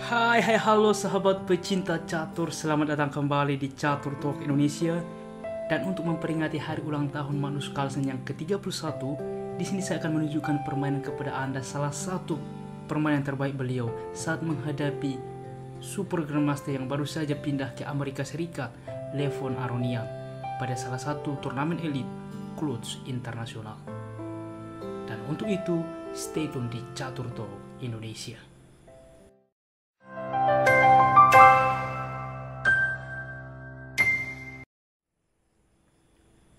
Hai hai halo sahabat pecinta catur Selamat datang kembali di Catur Talk Indonesia Dan untuk memperingati hari ulang tahun Magnus Carlsen yang ke-31 di sini saya akan menunjukkan permainan kepada Anda salah satu permainan terbaik beliau saat menghadapi Super Grandmaster yang baru saja pindah ke Amerika Serikat, Levon Aronian, pada salah satu turnamen elit Clutch Internasional. Dan untuk itu, stay tune di Catur Talk Indonesia.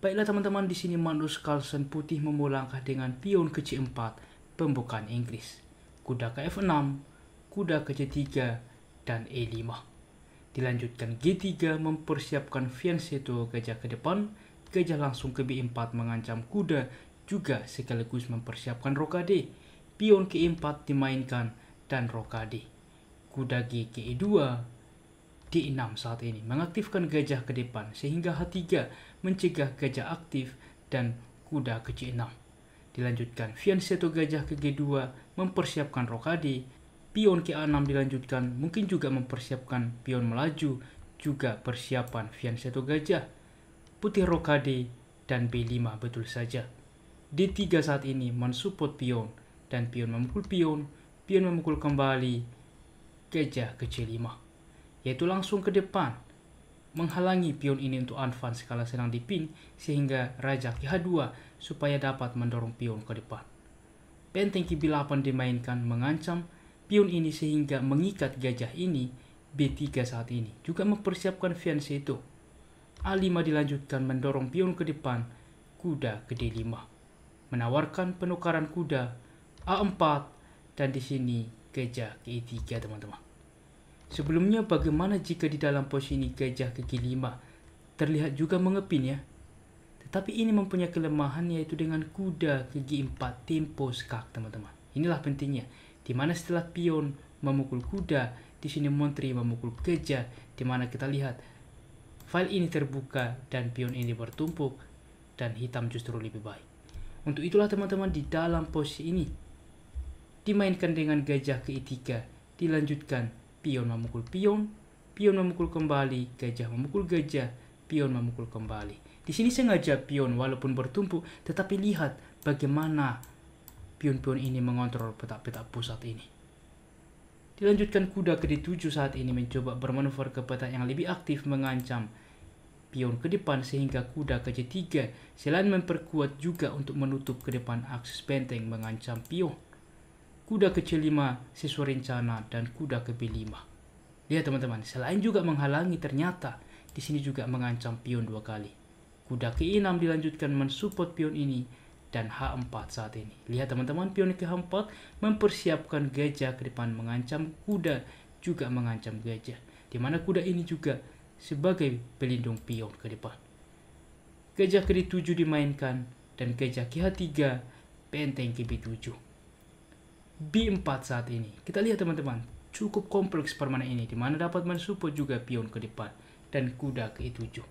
Baiklah teman-teman, di sini Magnus Carlsen putih memulangkah dengan pion ke C4 pembukaan Inggris, kuda ke F6, kuda ke C3, dan E5. Dilanjutkan G3 mempersiapkan fianchetto gajah ke depan, gajah langsung ke B4 mengancam kuda juga sekaligus mempersiapkan rokade. Pion ke E4 dimainkan dan rokade. Kuda G ke E2, D6 saat ini mengaktifkan gajah ke depan sehingga H3 mencegah gajah aktif dan kuda ke C6. Dilanjutkan fianchetto gajah ke G2 mempersiapkan rokade, pion ke A6 dilanjutkan mungkin juga mempersiapkan pion melaju, juga persiapan fianchetto gajah, putih rokade, dan B5 betul saja. D3 saat ini mensupport pion, dan pion memukul pion, pion memukul kembali, gajah ke C5 yaitu langsung ke depan, menghalangi pion ini untuk advance skala senang di pin sehingga raja H2 supaya dapat mendorong pion ke depan. Benteng KB8 dimainkan mengancam pion ini sehingga mengikat gajah ini B3 saat ini, juga mempersiapkan fiancé itu. A5 dilanjutkan mendorong pion ke depan, kuda ke D5, menawarkan penukaran kuda A4 dan di sini gajah ke E3 teman-teman. Sebelumnya bagaimana jika di dalam pos ini gajah kaki lima terlihat juga mengepin ya? Tetapi ini mempunyai kelemahan yaitu dengan kuda kaki empat tempo skak teman-teman. Inilah pentingnya. Di mana setelah pion memukul kuda, di sini menteri memukul gajah, di mana kita lihat file ini terbuka dan pion ini bertumpuk dan hitam justru lebih baik. Untuk itulah teman-teman di dalam posisi ini dimainkan dengan gajah ke E3, dilanjutkan pion memukul pion, pion memukul kembali, gajah memukul gajah, pion memukul kembali. Di sini sengaja pion walaupun bertumpu, tetapi lihat bagaimana pion-pion ini mengontrol petak-petak pusat ini. Dilanjutkan kuda ke D7 saat ini mencoba bermanuver ke petak yang lebih aktif mengancam pion ke depan sehingga kuda ke C3 selain memperkuat juga untuk menutup ke depan akses benteng mengancam pion kuda kecil 5 siswa rencana dan kuda b 5 Lihat teman-teman, selain juga menghalangi ternyata di sini juga mengancam pion dua kali. Kuda ke-6 dilanjutkan mensupport pion ini dan H4 saat ini. Lihat teman-teman, pion ke-4 h mempersiapkan gajah ke depan mengancam kuda juga mengancam gajah. Di mana kuda ini juga sebagai pelindung pion ke depan. Gajah ke-7 dimainkan dan gajah ke-3 h benteng ke-7. b B4 saat ini. Kita lihat teman-teman, cukup kompleks permainan ini di mana dapat mensupport juga pion ke depan dan kuda ke E7,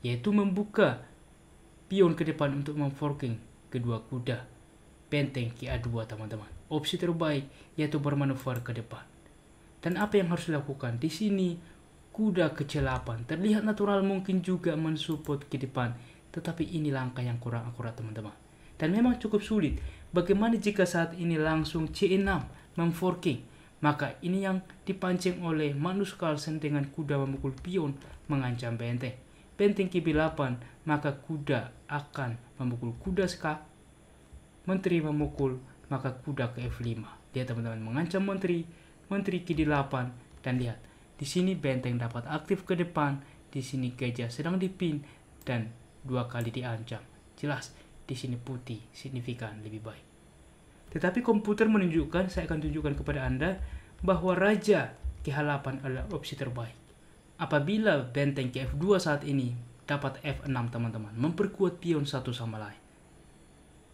yaitu membuka pion ke depan untuk memforking kedua kuda benteng ke A2 teman-teman. Opsi terbaik yaitu bermanuver ke depan. Dan apa yang harus dilakukan di sini? Kuda ke C8 terlihat natural mungkin juga mensupport ke depan, tetapi ini langkah yang kurang akurat teman-teman. Dan memang cukup sulit Bagaimana jika saat ini langsung C6 memforking? Maka ini yang dipancing oleh Magnus Carlsen dengan kuda memukul pion mengancam benteng. Benteng KB8, maka kuda akan memukul kuda ska. Menteri memukul, maka kuda ke F5. Dia teman-teman mengancam menteri, menteri KD8 dan lihat di sini benteng dapat aktif ke depan, di sini gajah sedang dipin dan dua kali diancam. Jelas di sini putih, signifikan, lebih baik. Tetapi komputer menunjukkan, saya akan tunjukkan kepada Anda, bahwa raja ke 8 adalah opsi terbaik. Apabila benteng ke F2 saat ini dapat F6 teman-teman, memperkuat pion satu sama lain.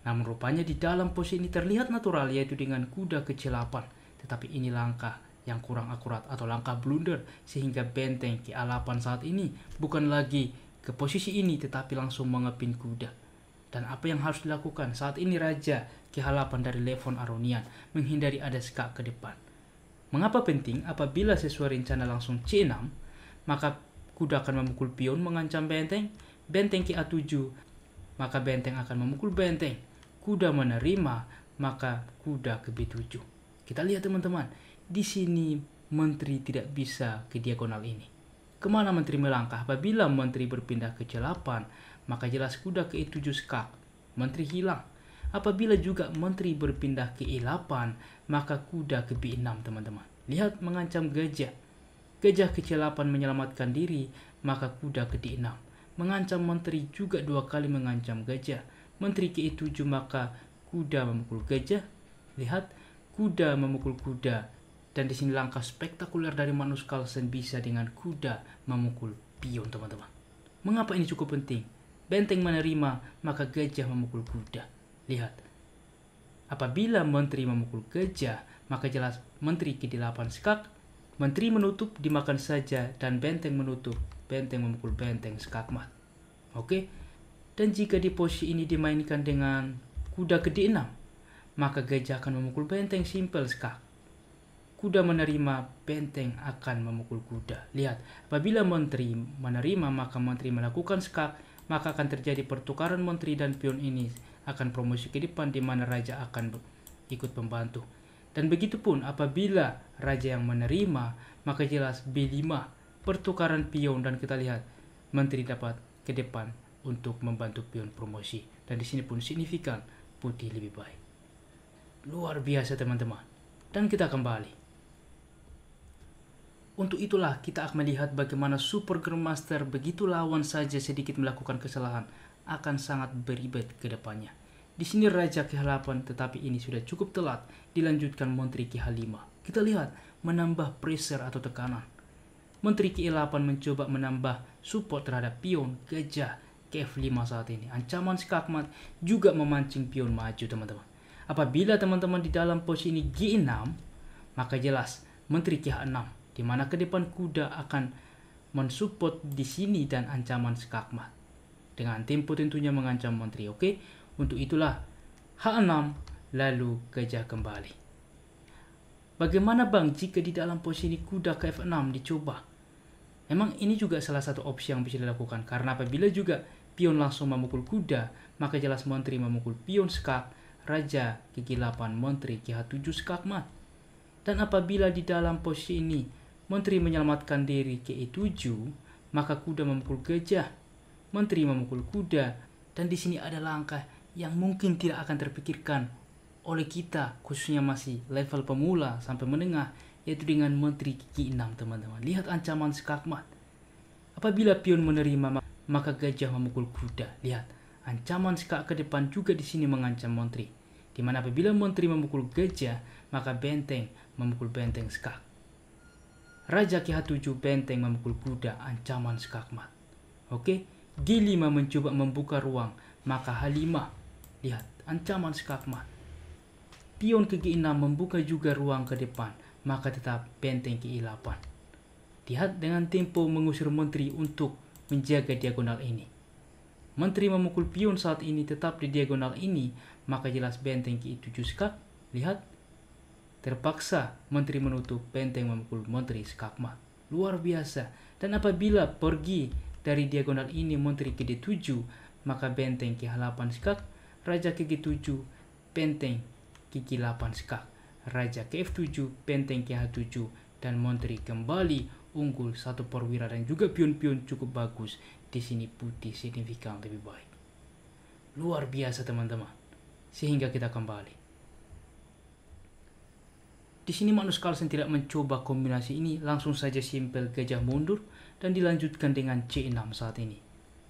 Namun rupanya di dalam posisi ini terlihat natural yaitu dengan kuda ke 8 tetapi ini langkah yang kurang akurat atau langkah blunder sehingga benteng ke 8 saat ini bukan lagi ke posisi ini tetapi langsung mengepin kuda dan apa yang harus dilakukan saat ini Raja Ki dari Levon Aronian menghindari ada skak ke depan. Mengapa penting apabila sesuai rencana langsung C6, maka kuda akan memukul pion mengancam benteng, benteng Ki A 7 maka benteng akan memukul benteng, kuda menerima, maka kuda ke B7. Kita lihat teman-teman, di sini menteri tidak bisa ke diagonal ini. Kemana menteri melangkah apabila menteri berpindah ke C8, maka jelas kuda ke 7 skak, menteri hilang. Apabila juga menteri berpindah ke E8, maka kuda ke B6 teman-teman. Lihat mengancam gajah. Gajah ke C8 menyelamatkan diri, maka kuda ke D6. Mengancam menteri juga dua kali mengancam gajah. Menteri ke E7 maka kuda memukul gajah. Lihat, kuda memukul kuda. Dan di sini langkah spektakuler dari Magnus Carlsen bisa dengan kuda memukul pion teman-teman. Mengapa ini cukup penting? Benteng menerima, maka gajah memukul kuda. Lihat, apabila menteri memukul gajah, maka jelas menteri ke-8 sekak, menteri menutup dimakan saja, dan benteng menutup, benteng memukul benteng mat. Oke? Dan jika di posisi ini dimainkan dengan kuda ke 6 maka gajah akan memukul benteng simple sekak. Kuda menerima, benteng akan memukul kuda. Lihat, apabila menteri menerima, maka menteri melakukan sekak, maka akan terjadi pertukaran menteri dan pion ini akan promosi ke depan di mana raja akan ikut membantu. Dan begitu pun apabila raja yang menerima, maka jelas B5 pertukaran pion dan kita lihat menteri dapat ke depan untuk membantu pion promosi. Dan di sini pun signifikan putih lebih baik. Luar biasa teman-teman. Dan kita kembali. Untuk itulah kita akan melihat bagaimana Super Grandmaster begitu lawan saja sedikit melakukan kesalahan akan sangat beribet ke depannya. Di sini Raja K8 tetapi ini sudah cukup telat dilanjutkan Menteri K5. Kita lihat menambah pressure atau tekanan. Menteri K8 mencoba menambah support terhadap pion gajah KF5 saat ini. Ancaman skakmat juga memancing pion maju teman-teman. Apabila teman-teman di dalam posisi ini G6 maka jelas Menteri K6 di mana kedepan kuda akan mensupport di sini dan ancaman skakmat. Dengan tempo tentunya mengancam menteri, oke? Okay? Untuk itulah H6 lalu gajah kembali. Bagaimana bang jika di dalam posisi kuda ke F6 dicoba? Memang ini juga salah satu opsi yang bisa dilakukan karena apabila juga pion langsung memukul kuda, maka jelas menteri memukul pion skak, raja ke g8 menteri h 7 skakmat. Dan apabila di dalam posisi ini Menteri menyelamatkan diri ke E7, maka kuda memukul gajah. Menteri memukul kuda, dan di sini ada langkah yang mungkin tidak akan terpikirkan oleh kita, khususnya masih level pemula sampai menengah, yaitu dengan menteri gigi 6, teman-teman. Lihat ancaman skakmat. Apabila pion menerima, maka gajah memukul kuda. Lihat, ancaman skak ke depan juga di sini mengancam menteri. Dimana apabila menteri memukul gajah, maka benteng memukul benteng skak. Raja Ki 7 benteng memukul kuda ancaman skakmat. Oke, G5 mencoba membuka ruang, maka H5. Lihat, ancaman skakmat. Pion ke G6 membuka juga ruang ke depan, maka tetap benteng ke 8 Lihat dengan tempo mengusir menteri untuk menjaga diagonal ini. Menteri memukul pion saat ini tetap di diagonal ini, maka jelas benteng ke 7 skak. Lihat, Terpaksa, menteri menutup benteng memukul menteri sekakma. Luar biasa. Dan apabila pergi dari diagonal ini menteri ke D7, maka benteng ke 8 Skak, raja ke G7, benteng ke G8 Skak, raja ke F7, benteng ke H7, dan menteri kembali unggul satu perwira dan juga pion-pion cukup bagus. Di sini putih signifikan lebih baik. Luar biasa teman-teman. Sehingga kita kembali. Di sini Magnus Carlsen tidak mencoba kombinasi ini, langsung saja simpel gajah mundur dan dilanjutkan dengan C6 saat ini.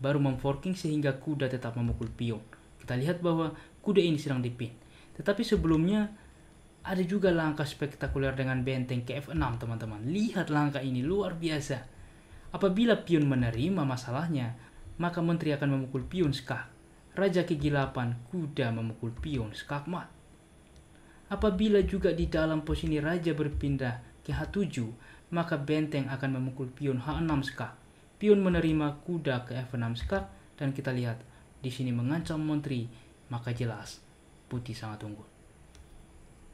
Baru memforking sehingga kuda tetap memukul pion. Kita lihat bahwa kuda ini sedang dipin. Tetapi sebelumnya ada juga langkah spektakuler dengan benteng kf 6 teman-teman. Lihat langkah ini luar biasa. Apabila pion menerima masalahnya, maka menteri akan memukul pion skak. Raja kegilaan kuda memukul pion skakmat. Apabila juga di dalam posisi raja berpindah ke H7, maka benteng akan memukul pion H6 skak. Pion menerima kuda ke F6 skak dan kita lihat di sini mengancam menteri, maka jelas putih sangat unggul.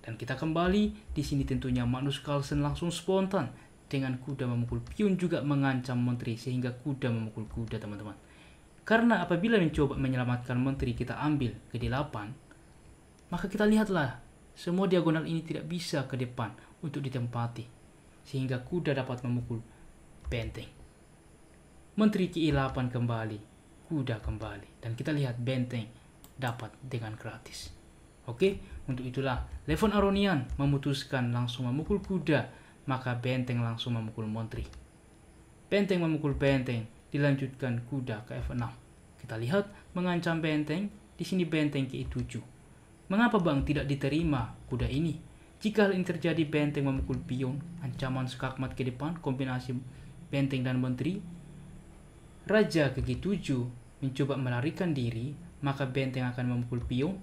Dan kita kembali di sini tentunya Magnus Carlsen langsung spontan dengan kuda memukul pion juga mengancam menteri sehingga kuda memukul kuda teman-teman. Karena apabila mencoba menyelamatkan menteri kita ambil ke D8, maka kita lihatlah semua diagonal ini tidak bisa ke depan untuk ditempati, sehingga kuda dapat memukul benteng. Menteri 8 kembali, kuda kembali, dan kita lihat benteng dapat dengan gratis. Oke, untuk itulah Levon Aronian memutuskan langsung memukul kuda, maka benteng langsung memukul menteri. Benteng memukul benteng, dilanjutkan kuda ke F6. Kita lihat mengancam benteng, di sini benteng ke E7 Mengapa bang tidak diterima kuda ini? Jika hal ini terjadi, benteng memukul pion. Ancaman skakmat ke depan, kombinasi benteng dan menteri. Raja kegi 7 mencoba melarikan diri, maka benteng akan memukul pion.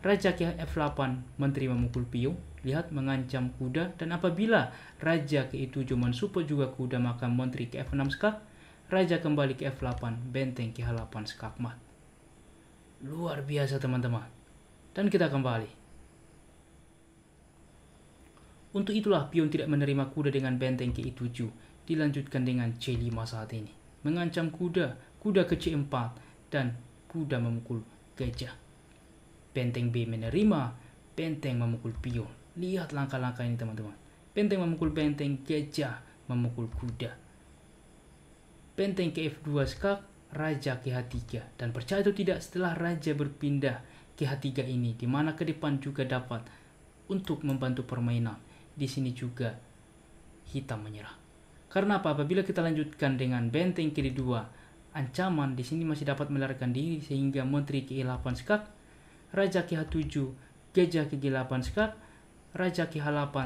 Raja ke F8, menteri memukul pion. Lihat mengancam kuda dan apabila raja ke E7 mensupport juga kuda maka menteri ke F6 skak, raja kembali ke F8, benteng ke H8 skakmat. Luar biasa teman-teman dan kita kembali. Untuk itulah pion tidak menerima kuda dengan benteng ke 7 dilanjutkan dengan C5 saat ini. Mengancam kuda, kuda ke C4, dan kuda memukul gajah. Benteng B menerima, benteng memukul pion. Lihat langkah-langkah ini teman-teman. Benteng memukul benteng, gajah memukul kuda. Benteng ke F2 skak, raja ke H3. Dan percaya itu tidak setelah raja berpindah TH3 ini, di mana ke depan juga dapat untuk membantu permainan. Di sini juga hitam menyerah. Karena apa? Apabila kita lanjutkan dengan benteng kiri dua, ancaman di sini masih dapat melarikan diri sehingga menteri ke-8 skak, raja ke-7, gajah ke-8 skak, raja ke-8,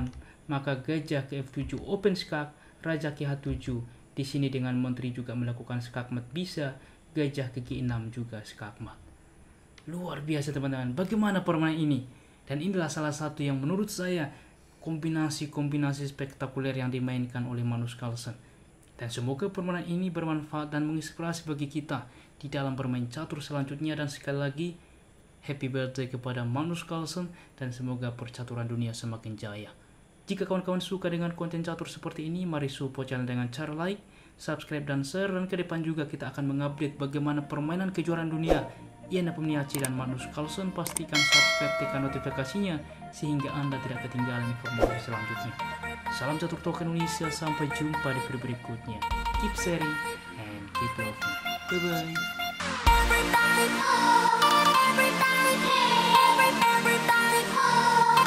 maka gajah ke-F7 open skak, raja ke 7 Di sini dengan menteri juga melakukan skakmat bisa, gajah ke G6 juga skakmat. Luar biasa teman-teman. Bagaimana permainan ini? Dan inilah salah satu yang menurut saya kombinasi-kombinasi spektakuler yang dimainkan oleh Manus Carlsen. Dan semoga permainan ini bermanfaat dan menginspirasi bagi kita di dalam bermain catur selanjutnya dan sekali lagi happy birthday kepada Manus Carlsen dan semoga percaturan dunia semakin jaya. Jika kawan-kawan suka dengan konten catur seperti ini, mari support channel dengan cara like, subscribe, dan share. Dan ke depan juga kita akan mengupdate bagaimana permainan kejuaraan dunia ia dapat Aci dan Magnus Carlson pastikan subscribe tekan notifikasinya sehingga Anda tidak ketinggalan informasi selanjutnya. Salam catur token Indonesia, sampai jumpa di video berikutnya. Keep sharing and keep loving. Bye-bye.